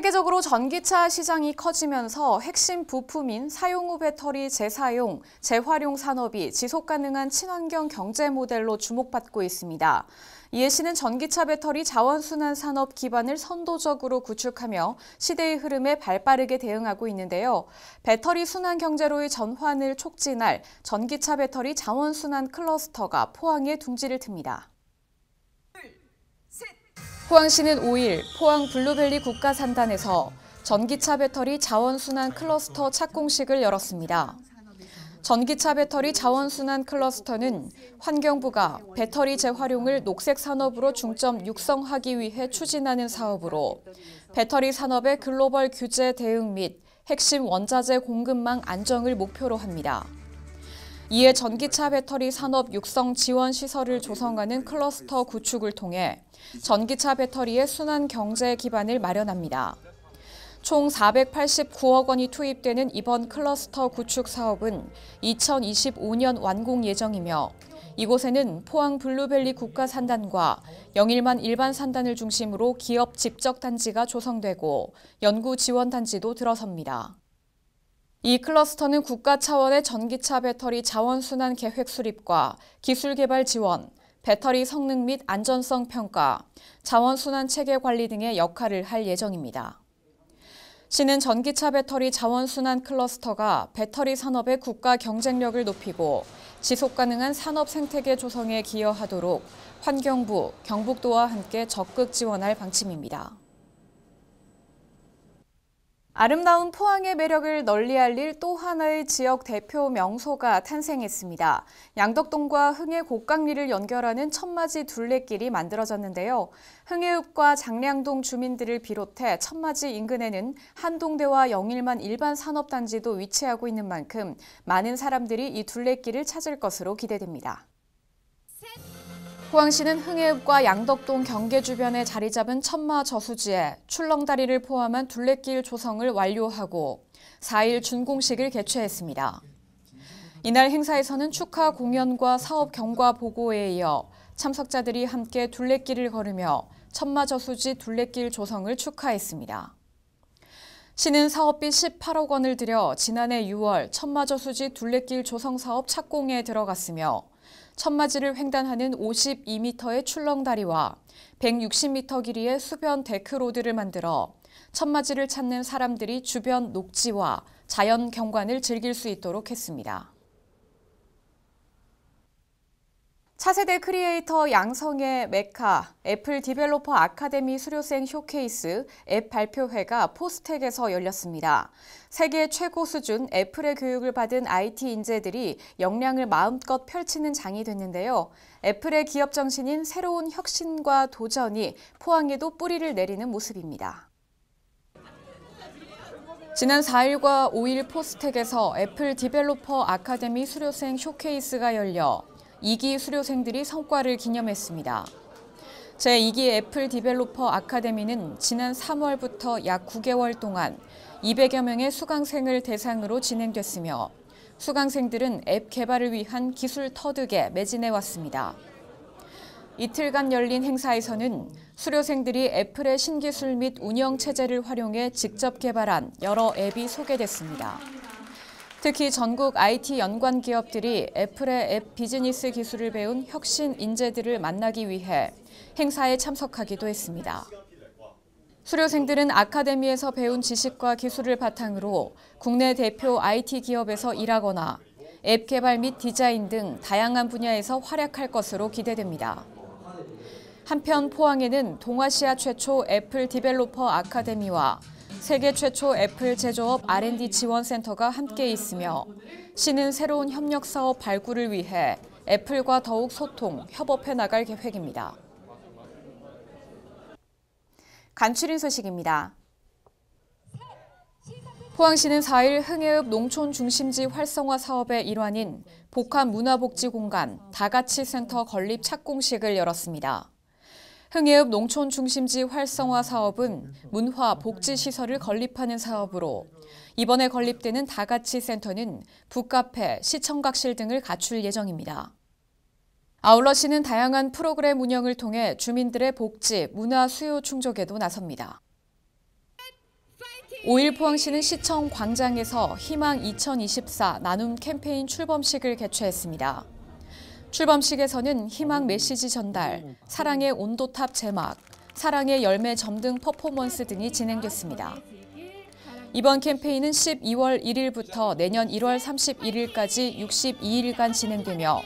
세계적으로 전기차 시장이 커지면서 핵심 부품인 사용 후 배터리 재사용, 재활용 산업이 지속 가능한 친환경 경제 모델로 주목받고 있습니다. 이에 시는 전기차 배터리 자원순환 산업 기반을 선도적으로 구축하며 시대의 흐름에 발빠르게 대응하고 있는데요. 배터리 순환 경제로의 전환을 촉진할 전기차 배터리 자원순환 클러스터가 포항에 둥지를 틉니다. 포항시는 5일 포항 블루밸리 국가산단에서 전기차 배터리 자원순환 클러스터 착공식을 열었습니다. 전기차 배터리 자원순환 클러스터는 환경부가 배터리 재활용을 녹색 산업으로 중점 육성하기 위해 추진하는 사업으로 배터리 산업의 글로벌 규제 대응 및 핵심 원자재 공급망 안정을 목표로 합니다. 이에 전기차 배터리 산업 육성 지원 시설을 조성하는 클러스터 구축을 통해 전기차 배터리의 순환 경제 기반을 마련합니다. 총 489억 원이 투입되는 이번 클러스터 구축 사업은 2025년 완공 예정이며 이곳에는 포항 블루밸리 국가산단과 영일만 일반산단을 중심으로 기업 집적 단지가 조성되고 연구 지원 단지도 들어섭니다. 이 클러스터는 국가 차원의 전기차 배터리 자원순환 계획 수립과 기술 개발 지원, 배터리 성능 및 안전성 평가, 자원순환 체계 관리 등의 역할을 할 예정입니다. 시는 전기차 배터리 자원순환 클러스터가 배터리 산업의 국가 경쟁력을 높이고 지속 가능한 산업 생태계 조성에 기여하도록 환경부, 경북도와 함께 적극 지원할 방침입니다. 아름다운 포항의 매력을 널리 알릴 또 하나의 지역 대표 명소가 탄생했습니다. 양덕동과 흥해 곡강리를 연결하는 천마지 둘레길이 만들어졌는데요. 흥해읍과 장량동 주민들을 비롯해 천마지 인근에는 한동대와 영일만 일반 산업단지도 위치하고 있는 만큼 많은 사람들이 이 둘레길을 찾을 것으로 기대됩니다. 포항시는 흥해읍과 양덕동 경계 주변에 자리 잡은 천마 저수지에 출렁다리를 포함한 둘레길 조성을 완료하고 4일 준공식을 개최했습니다. 이날 행사에서는 축하 공연과 사업 경과 보고에 이어 참석자들이 함께 둘레길을 걸으며 천마 저수지 둘레길 조성을 축하했습니다. 시는 사업비 18억 원을 들여 지난해 6월 천마 저수지 둘레길 조성 사업 착공에 들어갔으며 천마지를 횡단하는 52m의 출렁다리와 160m 길이의 수변 데크로드를 만들어 천마지를 찾는 사람들이 주변 녹지와 자연 경관을 즐길 수 있도록 했습니다. 차세대 크리에이터 양성의 메카, 애플 디벨로퍼 아카데미 수료생 쇼케이스, 앱 발표회가 포스텍에서 열렸습니다. 세계 최고 수준 애플의 교육을 받은 IT 인재들이 역량을 마음껏 펼치는 장이 됐는데요. 애플의 기업 정신인 새로운 혁신과 도전이 포항에도 뿌리를 내리는 모습입니다. 지난 4일과 5일 포스텍에서 애플 디벨로퍼 아카데미 수료생 쇼케이스가 열려 2기 수료생들이 성과를 기념했습니다. 제2기 애플 디벨로퍼 아카데미는 지난 3월부터 약 9개월 동안 200여 명의 수강생을 대상으로 진행됐으며 수강생들은 앱 개발을 위한 기술 터득에 매진해왔습니다. 이틀간 열린 행사에서는 수료생들이 애플의 신기술 및 운영체제를 활용해 직접 개발한 여러 앱이 소개됐습니다. 특히 전국 IT 연관 기업들이 애플의 앱 비즈니스 기술을 배운 혁신 인재들을 만나기 위해 행사에 참석하기도 했습니다. 수료생들은 아카데미에서 배운 지식과 기술을 바탕으로 국내 대표 IT 기업에서 일하거나 앱 개발 및 디자인 등 다양한 분야에서 활약할 것으로 기대됩니다. 한편 포항에는 동아시아 최초 애플 디벨로퍼 아카데미와 세계 최초 애플 제조업 R&D 지원센터가 함께 있으며 시는 새로운 협력 사업 발굴을 위해 애플과 더욱 소통, 협업해 나갈 계획입니다. 간추린 소식입니다. 포항시는 4일 흥해읍 농촌 중심지 활성화 사업의 일환인 복합 문화복지공간 다같이 센터 건립 착공식을 열었습니다. 흥해읍 농촌 중심지 활성화 사업은 문화 복지 시설을 건립하는 사업으로 이번에 건립되는 다같이 센터는 북카페, 시청각실 등을 갖출 예정입니다. 아울러시는 다양한 프로그램 운영을 통해 주민들의 복지, 문화 수요 충족에도 나섭니다. 5일 포항시는 시청 광장에서 희망 2024 나눔 캠페인 출범식을 개최했습니다. 출범식에서는 희망 메시지 전달, 사랑의 온도탑 제막, 사랑의 열매 점등 퍼포먼스 등이 진행됐습니다. 이번 캠페인은 12월 1일부터 내년 1월 31일까지 62일간 진행되며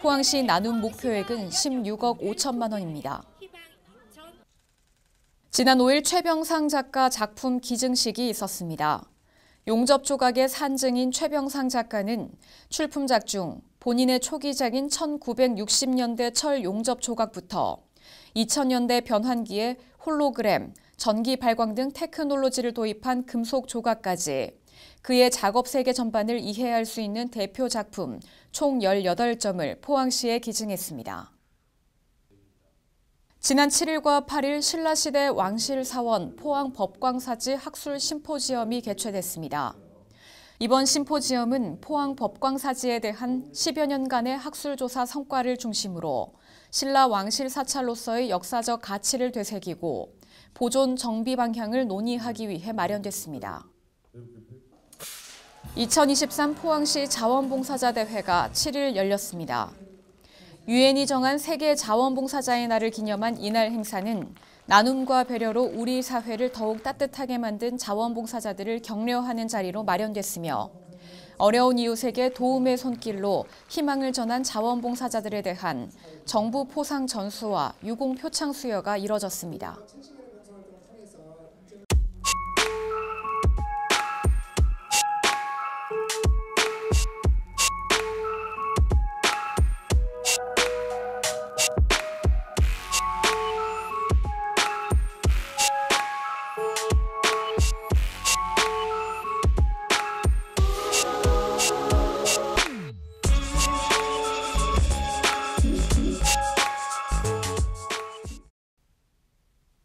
포항시 나눔 목표액은 16억 5천만 원입니다. 지난 5일 최병상 작가 작품 기증식이 있었습니다. 용접 조각의 산증인 최병상 작가는 출품작 중 본인의 초기작인 1960년대 철 용접 조각부터 2000년대 변환기에 홀로그램, 전기 발광 등 테크놀로지를 도입한 금속 조각까지 그의 작업 세계 전반을 이해할 수 있는 대표 작품 총 18점을 포항시에 기증했습니다. 지난 7일과 8일 신라시대 왕실 사원 포항 법광사지 학술 심포지엄이 개최됐습니다. 이번 심포지엄은 포항 법광사지에 대한 10여 년간의 학술조사 성과를 중심으로 신라 왕실 사찰로서의 역사적 가치를 되새기고 보존 정비 방향을 논의하기 위해 마련됐습니다. 2023 포항시 자원봉사자대회가 7일 열렸습니다. 유엔이 정한 세계 자원봉사자의 날을 기념한 이날 행사는 나눔과 배려로 우리 사회를 더욱 따뜻하게 만든 자원봉사자들을 격려하는 자리로 마련됐으며 어려운 이웃에게 도움의 손길로 희망을 전한 자원봉사자들에 대한 정부 포상 전수와 유공 표창 수여가 이뤄졌습니다.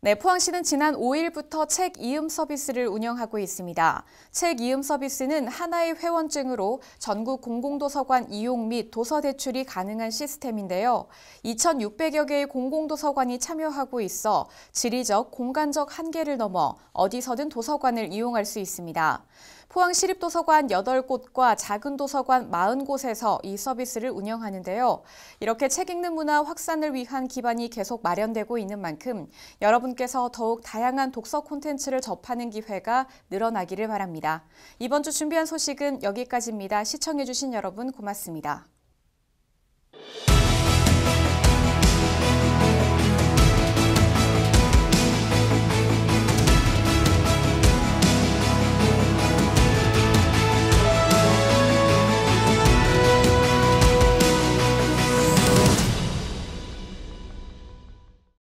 네, 포항시는 지난 5일부터 책 이음 서비스를 운영하고 있습니다. 책 이음 서비스는 하나의 회원증으로 전국 공공도서관 이용 및 도서 대출이 가능한 시스템인데요. 2,600여 개의 공공도서관이 참여하고 있어 지리적, 공간적 한계를 넘어 어디서든 도서관을 이용할 수 있습니다. 포항시립도서관 8곳과 작은 도서관 40곳에서 이 서비스를 운영하는데요. 이렇게 책 읽는 문화 확산을 위한 기반이 계속 마련되고 있는 만큼 여러분께서 더욱 다양한 독서 콘텐츠를 접하는 기회가 늘어나기를 바랍니다. 이번 주 준비한 소식은 여기까지입니다. 시청해주신 여러분 고맙습니다.